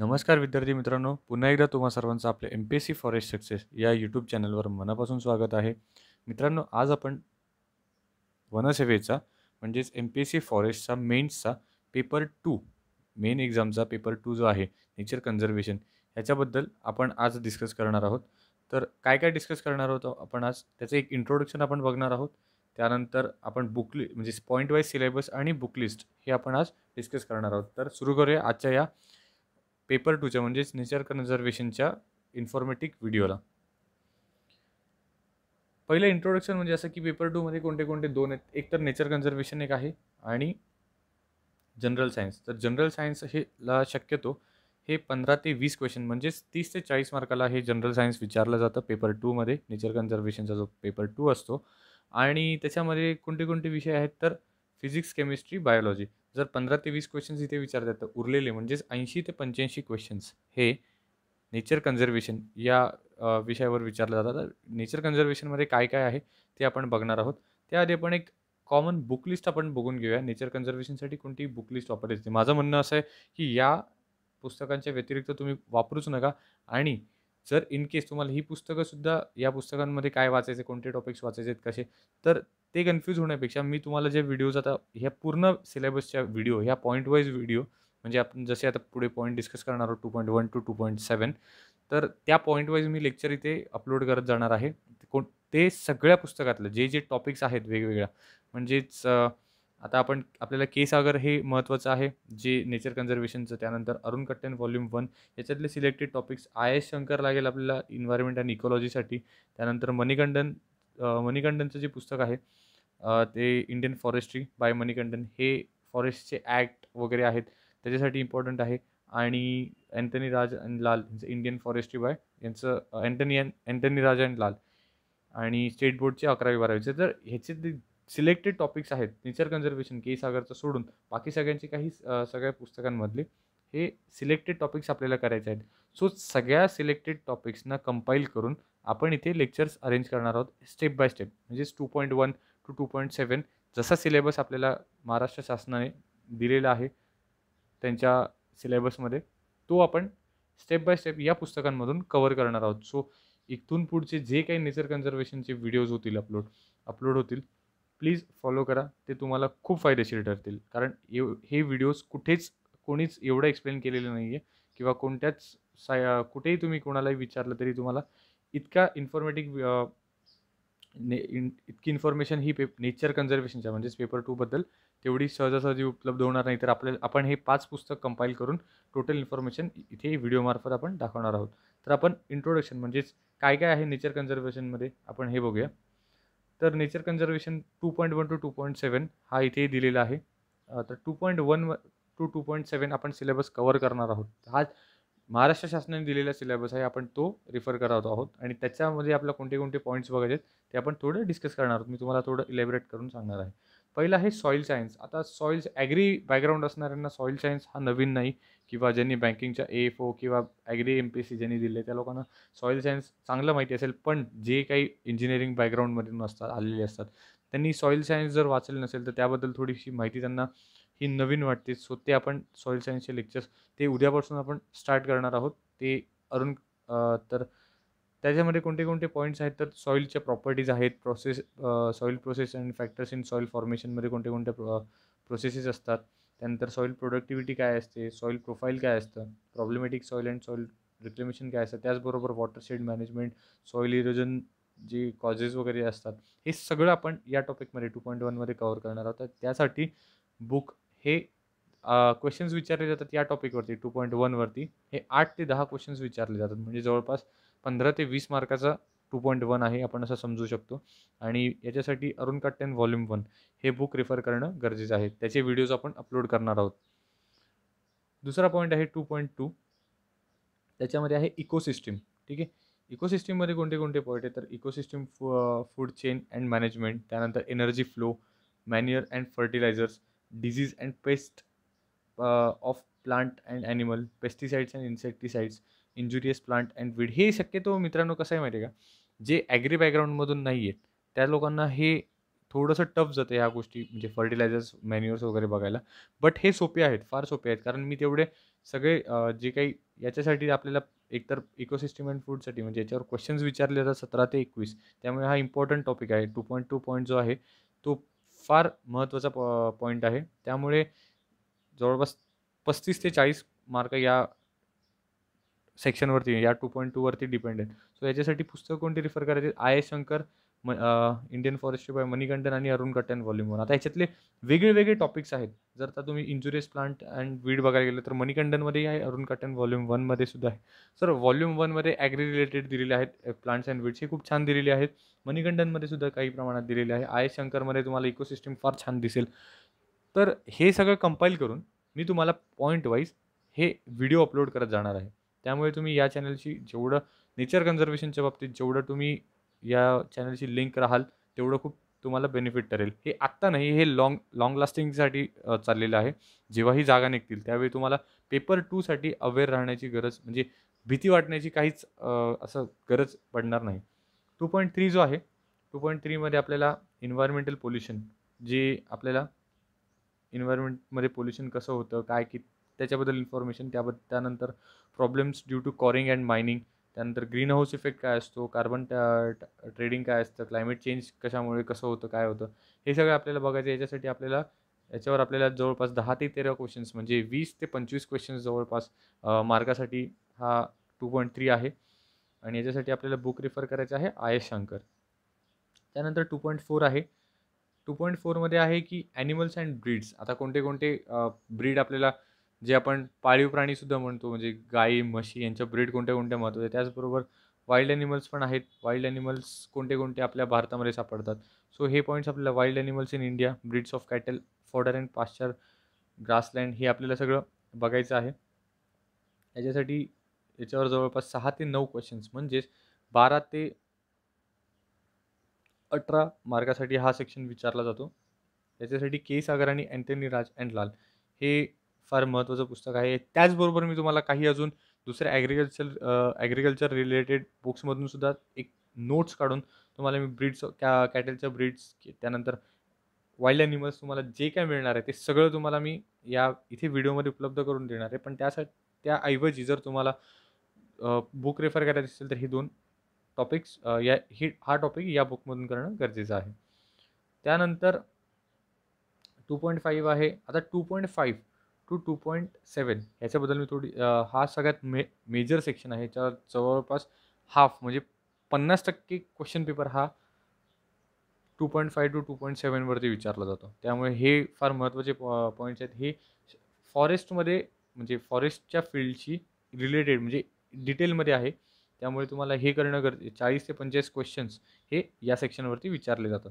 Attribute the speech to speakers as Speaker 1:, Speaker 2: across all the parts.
Speaker 1: नमस्कार विद्यार्थी मित्रांनो पुन्हा एकदा तुम्हा सर्वांचं आपलं M P S C forest success या यूट्यूब चॅनलवर मनापासून स्वागत आहे मित्रांनो आज आपण वनसेवेचा म्हणजेच एम पी एस सी फॉरेस्टचा मेन्सचा पेपर टू मेन एक्झामचा पेपर टू जो आहे नेचर कन्झर्वेशन ह्याच्याबद्दल आपण आज डिस्कस करणार आहोत तर काय काय डिस्कस करणार आहोत आपण आज त्याचं एक इंट्रोडक्शन आपण बघणार आहोत त्यानंतर आपण बुकली म्हणजे पॉईंट वाईज सिलेबस आणि बुकलिस्ट हे आपण आज डिस्कस करणार आहोत तर सुरू करूया आजच्या या पेपर टूच्या म्हणजेच नेचर कन्झर्वेशनच्या इन्फॉर्मेटिक व्हिडिओला पहिलं इंट्रोडक्शन म्हणजे असं की पेपर टूमध्ये कोणते कोणते दोन आहेत एक तर नेचर कन्झर्वेशन एक आहे आणि जनरल सायन्स तर जनरल सायन्स हे ला शक्यतो हे पंधरा ते वीस क्वेश्चन म्हणजेच तीस ते चाळीस मार्काला हे जनरल सायन्स विचारलं जातं पेपर टूमध्ये नेचर कन्झर्वेशनचा जो पेपर टू असतो आणि त्याच्यामध्ये कोणते कोणते विषय आहेत तर फिजिक्स केमिस्ट्री बायोलॉजी जर पंधरा ते वीस क्वेश्चन्स इथे विचारतात तर उरलेले म्हणजेच ऐंशी ते पंच्याऐंशी क्वेश्चन्स हे नेचर कन्झर्वेशन या विषयावर विचारलं जातात नेचर कन्झर्वेशनमध्ये काय काय आहे ते आपण बघणार आहोत त्याआधी आपण एक कॉमन बुक लिस्ट आपण बघून घेऊया नेचर कन्झर्वेशनसाठी कोणती बुक लिस्ट वापरली जाते माझं म्हणणं असं आहे की या पुस्तकांच्या व्यतिरिक्त तुम्ही वापरूच नका आणि जर इन केस तुम्हाला ही पुस्तकंसुद्धा या पुस्तकांमध्ये काय वाचायचे कोणते टॉपिक्स वाचायचे आहेत कसे तर ते कन्फ्यूज होण्यापेक्षा मी तुम्हाला जे व्हिडिओज आता ह्या पूर्ण सिलेबसच्या व्हिडिओ ह्या पॉईंट वाईज व्हिडिओ म्हणजे आपण जसे आता पुढे पॉईंट डिस्कस करणार आहोत two point one two two point seven तर त्या पॉईंट वाईज मी लेक्चर इथे अपलोड करत जाणार आहे कोण ते सगळ्या पुस्तकातलं जे जे टॉपिक्स आहेत वेगवेगळ्या म्हणजेच आता आपण आपल्याला के सागर हे महत्त्वाचं आहे जे नेचर कन्झर्वेशनचं त्यानंतर अरुण कट्टेन व्हॉल्यूम वन याच्यातले selected topics I S Shankar लागेल आपल्याला इन्व्हायरमेंट अँड इकॉलॉजीसाठी त्यानंतर मणिकंडन मणिकंडनचं जे पुस्तक आहे ते इंडियन फॉरेस्ट्री बाय कंटन हे फॉरेस्टचे ॲक्ट वगैरे आहेत त्याच्यासाठी इम्पॉर्टंट आहे आणि अँटनी राज अँड लाल यांचं इंडियन फॉरेस्ट्री बाय यांचं Antony and Antony Raj and Lal आणि स्टेट बोर्डचे अकरावी बारावीचे तर ह्याचे जे सिलेक्टेड टॉपिक्स आहेत नेचर कन्झर्वेशन के सागरचं सोडून बाकी सगळ्यांचे काही सगळ्या पुस्तकांमधले हे सिलेक्टेड टॉपिक्स आपल्याला करायचे आहेत सो सगळ्या सिलेक्टेड टॉपिक्सना कंपाईल करून आपण इथे लेक्चर्स अरेंज करणार आहोत स्टेप बाय स्टेप म्हणजेच two point one two two point seven जसा सिलेबस आपल्याला महाराष्ट्र शासनाने दिलेला आहे त्यांच्या सिलेबसमध्ये तो आपण स्टेप बाय स्टेप या पुस्तकांमधून कवर करणार आहोत सो इथून पुढचे जे काही नेचर कन्झर्वेशनचे व्हिडिओज होतील अपलोड अपलोड होतील प्लीज फॉलो करा ते तुम्हाला खूप फायदेशीर ठरतील कारण एव हे व्हिडिओज कुठेच कोणीच एवढं एक्सप्लेन केलेलं नाही आहे किंवा कोणत्याच साय कुठेही तुम्ही कोणालाही विचारलं तरी तुम्हाला इतका इन्फॉर्मेटिव्ह ने इन इतकी इन्फॉर्मेशन ही पेप नेचर कन्झर्वेशनच्या म्हणजेच पेपर टूबद्दल तेवढी सहजासहजी उपलब्ध होणार नाही तर आपल्याला आपण हे पाच पुस्तक कंपाईल करून टोटल इन्फॉर्मेशन इथे व्हिडिओमार्फत आपण दाखवणार आहोत तर आपण इंट्रोडक्शन म्हणजेच काय काय आहे नेचर कन्झर्वेशनमध्ये आपण हे बघूया तर nature conservation two point one two two point seven हा इथे दिलेला आहे तर two point one two two point seven आपण सिलेबस कवर करणार आहोत हा महाराष्ट्र शासनाने दिलेला सिलेबस आहे आपण तो रिफर करत आहोत आणि त्याच्यामध्ये आपल्या कोणते कोणते पॉईंट्स बघायचे ते आपण थोडं डिस्कस करणार आहोत मी तुम्हाला थोडं इलेबरेट करून सांगणार आहे पहिलं आहे सॉईल सायन्स आता सॉईल्स ॲग्री बॅकग्राऊंड असणाऱ्यांना सॉईल सायन्स हा नवीन नाही किंवा ज्यांनी बँकिंगच्या ए एफ ओ किंवा ॲग्री एम पी सी ज्यांनी दिले त्या लोकांना सॉईल सायन्स चांगलं माहिती असेल पण जे काही इंजिनिअरिंग बॅकग्राऊंडमधून असतात आलेले असतात त्यांनी सॉईल सायन्स जर वाचले नसेल तर त्याबद्दल थोडीशी माहिती त्यांना ही नवीन वाटते सो ते आपण सॉईल सायन्सचे लेक्चर्स ते उद्यापासून आपण स्टार्ट करणार आहोत ते अरुण तर त्याच्यामध्ये कोणते कोणते पॉईंट्स आहेत तर सॉईलच्या प्रॉपर्टीज आहेत process soil process and factors in soil फॉर्मेशनमध्ये कोणते कोणते प्रोसेसेस असतात त्यानंतर सॉईल प्रोडक्टिव्हिटी काय असते सॉईल प्रोफाईल काय असतं problematic soil and soil reclamation काय असतं त्याचबरोबर वॉटरशेड मॅनेजमेंट सॉईल इरोजन जे कॉजेस वगैरे असतात हे सगळं आपण या टॉपिकमध्ये टू पॉईंट वनमध्ये कवर करणार आहोत त्यासाठी बुक हे क्वेश्चन्स विचारले जातात या टॉपिकवरती टू पॉईंट वनवरती हे आठ ते दहा क्वेश्चन्स विचारले जातात म्हणजे जवळपास पंधरा ते वीस मार्काचा टू पॉईंट वन आहे आपण असं समजू शकतो आणि याच्यासाठी अरुण काट्यान व्हॉल्यूम वन हे बुक रेफर करणं गरजेचं आहे त्याचे व्हिडिओज आपण अपलोड करणार आहोत दुसरा पॉईंट आहे टू पॉईंट टू त्याच्यामध्ये आहे इकोसिस्टीम ठीक आहे इकोसिस्टीममध्ये कोणते कोणते पॉईंट आहे तर ecosystem food chain and management त्यानंतर energy flow manure and fertilisers disease and pest of plant and animal pesticides and insecticides injurious plant and weed हे शक्यतो मित्रांनो कसं आहे माहिती आहे का जे ॲग्री बॅकग्राऊंडमधून नाही आहेत त्या लोकांना हे थोडंसं टफ जातं ह्या गोष्टी म्हणजे फर्टिलायझर्स मॅन्युअर्स वगैरे बघायला बट हे सोपे आहेत फार सोपे आहेत कारण मी तेवढे सगळे जे काही याच्यासाठी आपल्याला एकतर इकोसिस्टम अँड फूडसाठी म्हणजे याच्यावर क्वेश्चन्स विचारले जातात सतरा ते एकवीस त्यामुळे हा इम्पॉर्टंट टॉपिक आहे टू पॉईंट टू पॉईंट जो आहे तो फार महत्त्वाचा प पॉईंट आहे त्यामुळे जवळपास पस्तीस ते चाळीस मार्क या सेक्शनवरती या टू पॉईंट टूवरती डिपेंड आहेत सो याच्यासाठी पुस्तक कोणती रिफर करायची I Shankar Indian forest by Manikandan आणि अरुण कट्टन व्हॉल्यूम वन आता याच्यातले वेगळे टॉपिक्स आहेत जर आता तुम्ही इंजुरियस प्लांट अँड वीड बघायला गेलं तर मणिकंठनमध्येही आहे अरुण कट्टन व्हॉल्यूम वनमध्ये सुद्धा आहे सर व्हॉल्यूम वनमध्ये ॲग्री रिलेटेड दिलेले आहेत प्लांट्स अँड वीड्स हे खूप छान दिलेले आहेत मणिकंठनमध्ये सुद्धा काही प्रमाणात दिलेले आहे आय शंकरमध्ये तुम्हाला इकोसिस्टम फार छान दिसेल तर हे सगळं कंपाईल करून मी तुम्हाला पॉईंट वाईज हे व्हिडिओ अपलोड करत जाणार आहे त्यामुळे तुम्ही या चॅनलशी जेवढं नेचर कन्झर्वेशनच्या बाबतीत जेवढं तुम्ही या चॅनलची लिंक राहाल तेवढं खूप तुम्हाला बेनिफिट ठरेल हे आत्ता नाही हे लाँग लाँग लास्टिंगसाठी चाललेलं आहे जेव्हाही जागा निघतील त्यावेळी तुम्हाला पेपर टूसाठी अवेअर राहण्याची गरज म्हणजे भीती वाटण्याची काहीच असं गरज पडणार नाही टू पॉईंट थ्री जो आहे टू पॉईंट थ्रीमध्ये आपल्याला इन्व्हायरमेंटल पोल्युशन जे आपल्याला इन्व्हायरमेंटमध्ये पोल्युशन कसं होतं काय की त्याच्याबद्दल इन्फॉर्मेशन त्याबद्दल त्यानंतर problems due to quarrying and mining त्यानंतर ग्रीन हाऊस इफेक्ट काय असतो कार्बन ट्रेडिंग काय असतं क्लायमेट चेंज कशामुळे कसं होतं काय होतं हे सगळं आपल्याला बघायचं याच्यासाठी आपल्याला याच्यावर आपल्याला जवळपास दहा ते तेरा क्वेश्चन्स म्हणजे वीस ते पंचवीस क्वेश्चन्स जवळपास मार्कासाठी हा टू पॉईंट थ्री आहे आणि याच्यासाठी आपल्याला बुक रेफर करायचं आहे आय शंकर त्यानंतर टू पॉईंट फोर आहे टू पॉईंट फोरमध्ये आहे की ॲनिमल्स अँड ब्रीड्स आता कोणते कोणते ब्रीड आपल्याला जे आपण पाळीव प्राणीसुद्धा म्हणतो म्हणजे गाई म्हशी यांच्या ब्रीड कोणत्या कोणत्या महत्त्वाच्या त्याचबरोबर वाईल्ड ॲनिमल्स पण आहेत वाईल्ड ॲनिमल्स कोणते कोणते आपल्या भारतामध्ये सापडतात सो हे पॉईंट्स आपल्याला wild animals in India breeds of cattle fodder and pasture grassland हे आपल्याला सगळं बघायचं आहे याच्यासाठी याच्यावर जवळपास सहा ते नऊ क्वेश्चन्स म्हणजेच बारा ते अठरा मार्कासाठी हा सेक्शन विचारला जातो याच्यासाठी के सागर आणि अँटनी राज अँड लाल हे फार महत्त्वाचं पुस्तक आहे त्याचबरोबर मी तुम्हाला काही अजून दुसऱ्या ॲग्रिकल्चर ॲग्रिकल्चर रिलेटेड बुक्समधून सुद्धा एक नोट्स काढून तुम्हाला मी ब्रीड्स कॅ कॅटलच्या ब्रीड्स त्यानंतर वाईल्ड ॲनिमल्स तुम्हाला जे काय मिळणार आहे ते सगळं तुम्हाला मी या इथे व्हिडिओमध्ये उपलब्ध करून देणार आहे पण त्यासाठी त्याऐवजी जर तुम्हाला बुक रेफर करायचं असेल तर हे दोन टॉपिक्स या हे हा टॉपिक या बुकमधून करणं गरजेचं आहे त्यानंतर टू पॉईंट फाईव्ह आहे आता two point five two two point seven ह्याच्याबद्दल मी थोडी हा सगळ्यात मे मेजर सेक्शन आहे ज्या जवळपास हाफ म्हणजे पन्नास टक्के क्वेश्चन पेपर हा two point five two two point सेवनवरती विचारला जातो त्यामुळे हे फार महत्त्वाचे पॉ पॉईंट्स आहेत हे फॉरेस्टमध्ये म्हणजे फॉरेस्टच्या फील्डशी रिलेटेड म्हणजे डिटेलमध्ये आहे त्यामुळे तुम्हाला हे करणं गरजे चाळीस ते पंचेचाळीस क्वेश्चन्स हे या सेक्शनवरती विचारले जातात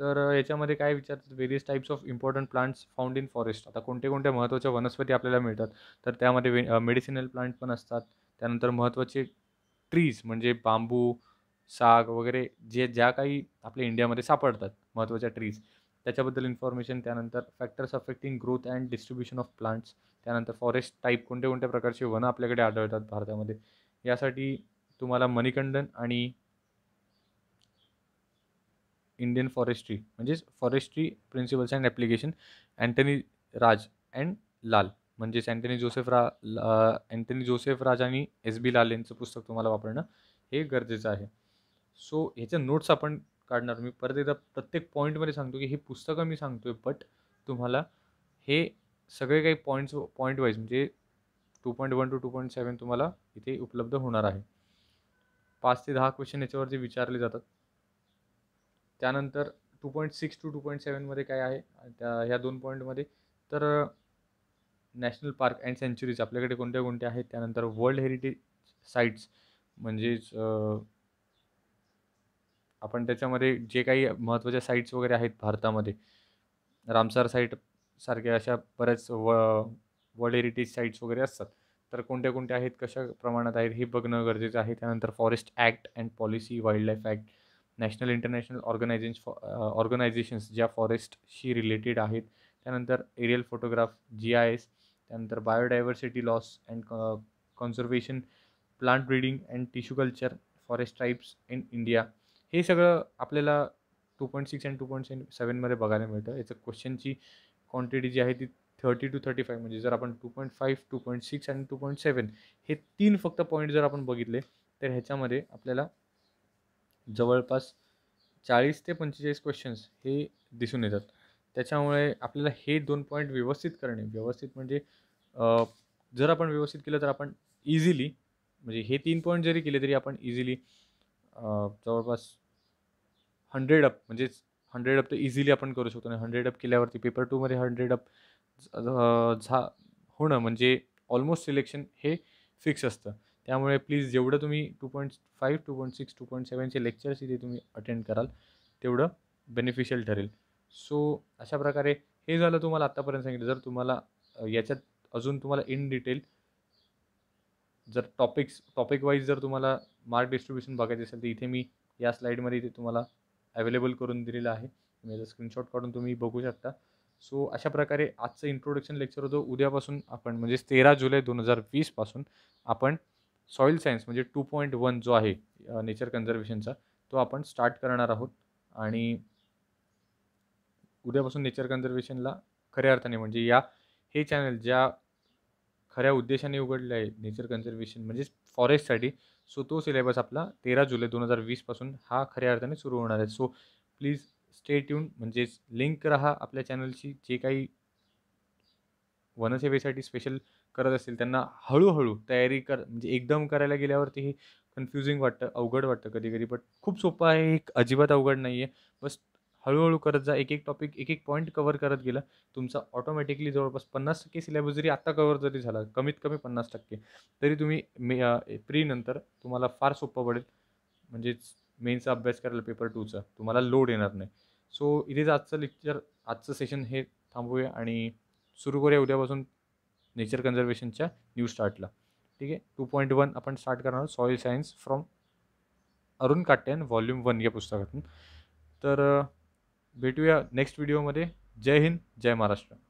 Speaker 1: तर याच्यामध्ये काय विचारतात various types of important plants found in forest आता कोणते कोणते महत्त्वाच्या वनस्पती आपल्याला मिळतात तर त्यामध्ये वे मेडिसिनल प्लांट पण असतात त्यानंतर महत्त्वाचे ट्रीज म्हणजे बांबू साग वगैरे जे ज्या काही आपल्या इंडियामध्ये सापडतात महत्त्वाच्या ट्रीज त्याच्याबद्दल इन्फॉर्मेशन त्यानंतर factors affecting growth and distribution of plants त्यानंतर फॉरेस्ट टाईप कोणत्या कोणत्या प्रकारचे वनं आपल्याकडे आढळतात भारतामध्ये यासाठी तुम्हाला मणिकंडन आणि इंडियन फॉरेस्ट्री म्हणजेच forestry principles and application Antony Raj and Lal म्हणजेच अँटनी जोसेफ रा अँटनी जोसेफ राज आणि एस बी लाल यांचं पुस्तक तुम्हाला वापरणं हे गरजेचं आहे सो ह्याच्या नोट्स आपण काढणार मी परत एकदा प्रत्येक पॉईंटमध्ये सांगतो की हे पुस्तकं मी सांगतो आहे बट तुम्हाला हे सगळे काही पॉईंट्स पॉईंट वाईज म्हणजे two point one two two point seven तुम्हाला इथे उपलब्ध होणार आहे पाच ते दहा क्वेश्चन जे विचारले जातात त्यानंतर two point six two two point सेवनमध्ये काय आहे त्या ह्या दोन पॉईंटमध्ये तर नॅशनल पार्क अँड सेंचुरीज आपल्याकडे कोणत्या कोणत्या आहेत त्यानंतर वर्ल्ड हेरिटेज साईट्स म्हणजेच आपण त्याच्यामध्ये जे काही महत्त्वाच्या साईट्स वगैरे आहेत भारतामध्ये रामसार साईट सारख्या अशा बऱ्याच व वर्ल्ड हेरिटेज साईट्स वगैरे असतात तर कोणत्या कोणत्या आहेत कशा प्रमाणात आहेत हे बघणं गरजेचं आहे त्यानंतर forest act and policy wildlife act national international फॉ ऑर्गनायझेशन्स ज्या फॉरेस्टशी रिलेटेड आहेत त्यानंतर aerial photograph G I S त्यानंतर biodiversity loss and conservation plant breeding and tissue culture forest tribes in India हे सगळं आपल्याला two point six and two point सेन सेवनमध्ये बघायला मिळतं याचं क्वेश्चनची क्वांटिटी जी आहे ती थर्टी टू थर्टी फाईव्ह म्हणजे जर आपण two point five two point six आणि टू पॉईंट सेवन हे तीन फक्त पॉईंट जर आपण बघितले तर ह्याच्यामध्ये आपल्याला जवळपास चाळीस ते पंचेचाळीस क्वेश्चन्स हे दिसून येतात त्याच्यामुळे आपल्याला हे दोन पॉईंट व्यवस्थित करणे व्यवस्थित म्हणजे जर आपण व्यवस्थित केलं तर आपण इझिली म्हणजे हे तीन पॉईंट जरी केले तरी आपण इझिली जवळपास हंड्रेड अप म्हणजेच हंड्रेड अप तर इझिली आपण करू शकतो आणि हंड्रेड अप केल्यावरती पेपर टूमध्ये हंड्रेड अप झा होणं म्हणजे ऑलमोस्ट सिलेक्शन हे फिक्स असतं त्यामुळे प्लीज जेवढं तुम्ही two point five two point six two point सेवनचे लेक्चर्स इथे तुम्ही अटेंड कराल तेवढं बेनिफिशियल ठरेल सो अशा प्रकारे हे झालं तुम्हाला आत्तापर्यंत सांगितलं जर तुम्हाला याच्यात अजून तुम्हाला इन डिटेल जर टॉपिक्स टॉपिक वाईज जर तुम्हाला मार्क डिस्ट्रीब्युशन बघायचं असेल तर इथे मी या स्लाईडमध्ये इथे तुम्हाला अवेलेबल करून दिलेलं आहे तुम्ही स्क्रीनशॉट काढून तुम्ही बघू शकता सो अशा प्रकारे आजचं इंट्रोडक्शन लेक्चर होतं उद्यापासून आपण म्हणजेच तेरा जुलै दोन हजार वीसपासून आपण सॉईल सायन्स म्हणजे टू पॉईंट वन जो आहे नेचर कन्झर्वेशनचा तो आपण स्टार्ट करणार आहोत आणि उद्यापासून नेचर कन्झर्वेशनला खऱ्या अर्थाने म्हणजे या हे चॅनल ज्या खऱ्या उद्देशाने उघडले आहे नेचर कन्झर्वेशन म्हणजे फॉरेस्टसाठी सो तो सिलेबस आपला तेरा जुलै दोन हजार वीसपासून हा खऱ्या अर्थाने सुरू होणार आहे सो प्लीज स्टे ट्यून म्हणजेच लिंक राहा आपल्या चॅनलशी जे काही वनसेवेसाठी स्पेशल करत असतील त्यांना हळूहळू तयारी कर म्हणजे एकदम करायला गेल्यावरती हे कन्फ्युजिंग वाटतं अवघड वाटतं कधी कधी बट खूप सोपं आहे एक अजिबात अवघड नाही आहे बस हळूहळू करत जा एक एक टॉपिक एक एक पॉईंट कवर करत गेलं तुमचा ऑटोमॅटिकली जवळपास पन्नास टक्के सिलेबस जरी आत्ता कवर जरी झाला कमीत कमी पन्नास टक्के तरी तुम्ही मे प्रीनंतर तुम्हाला फार सोपं पडेल म्हणजेच मेनचा अभ्यास करायला पेपर टूचा तुम्हाला लोड येणार नाही सो इथेच आजचं लेक्चर आजचं सेशन हे थांबूया आणि सुरू करूया उद्यापासून नेचर कन्झर्वेशनच्या न्यू स्टार्टला ठीक आहे टू पॉईंट वन आपण स्टार्ट करणार आहोत soil science from Arun Katyayan volume one या पुस्तकातून तर भेटूया नेक्स्ट व्हिडिओमध्ये जय हिंद जय महाराष्ट्र